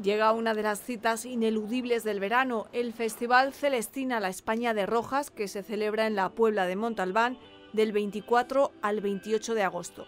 Llega una de las citas ineludibles del verano, el Festival Celestina La España de Rojas, que se celebra en la Puebla de Montalbán del 24 al 28 de agosto.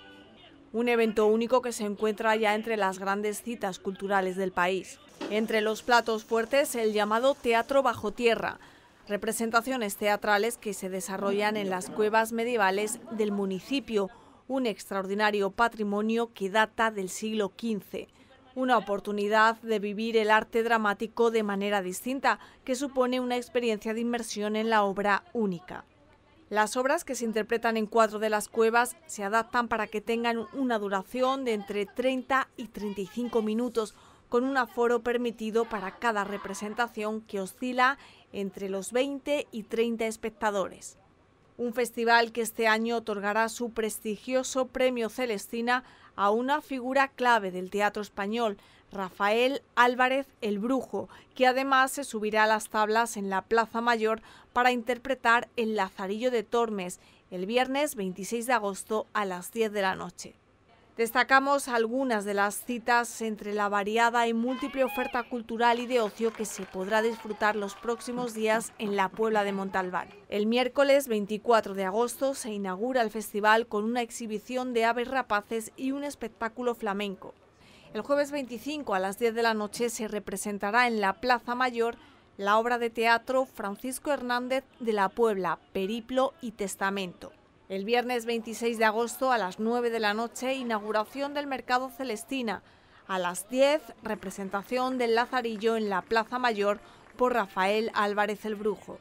Un evento único que se encuentra ya entre las grandes citas culturales del país. Entre los platos fuertes, el llamado Teatro Bajo Tierra, representaciones teatrales que se desarrollan en las cuevas medievales del municipio, un extraordinario patrimonio que data del siglo XV una oportunidad de vivir el arte dramático de manera distinta, que supone una experiencia de inmersión en la obra única. Las obras que se interpretan en cuatro de las cuevas se adaptan para que tengan una duración de entre 30 y 35 minutos, con un aforo permitido para cada representación que oscila entre los 20 y 30 espectadores un festival que este año otorgará su prestigioso premio Celestina a una figura clave del teatro español, Rafael Álvarez el Brujo, que además se subirá a las tablas en la Plaza Mayor para interpretar El Lazarillo de Tormes el viernes 26 de agosto a las 10 de la noche. Destacamos algunas de las citas entre la variada y múltiple oferta cultural y de ocio que se podrá disfrutar los próximos días en la Puebla de Montalbán. El miércoles 24 de agosto se inaugura el festival con una exhibición de aves rapaces y un espectáculo flamenco. El jueves 25 a las 10 de la noche se representará en la Plaza Mayor la obra de teatro Francisco Hernández de la Puebla, Periplo y Testamento. El viernes 26 de agosto a las 9 de la noche, inauguración del Mercado Celestina. A las 10, representación del Lazarillo en la Plaza Mayor por Rafael Álvarez el Brujo.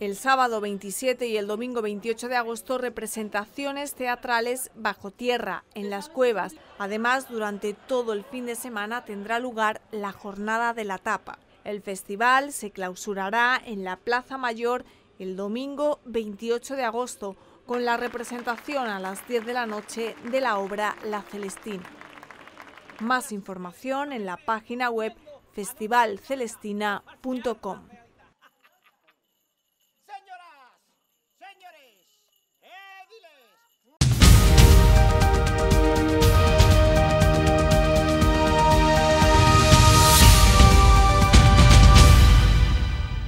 El sábado 27 y el domingo 28 de agosto representaciones teatrales bajo tierra, en las cuevas. Además, durante todo el fin de semana tendrá lugar la Jornada de la Tapa. El festival se clausurará en la Plaza Mayor el domingo 28 de agosto con la representación a las 10 de la noche de la obra La Celestina. Más información en la página web festivalcelestina.com.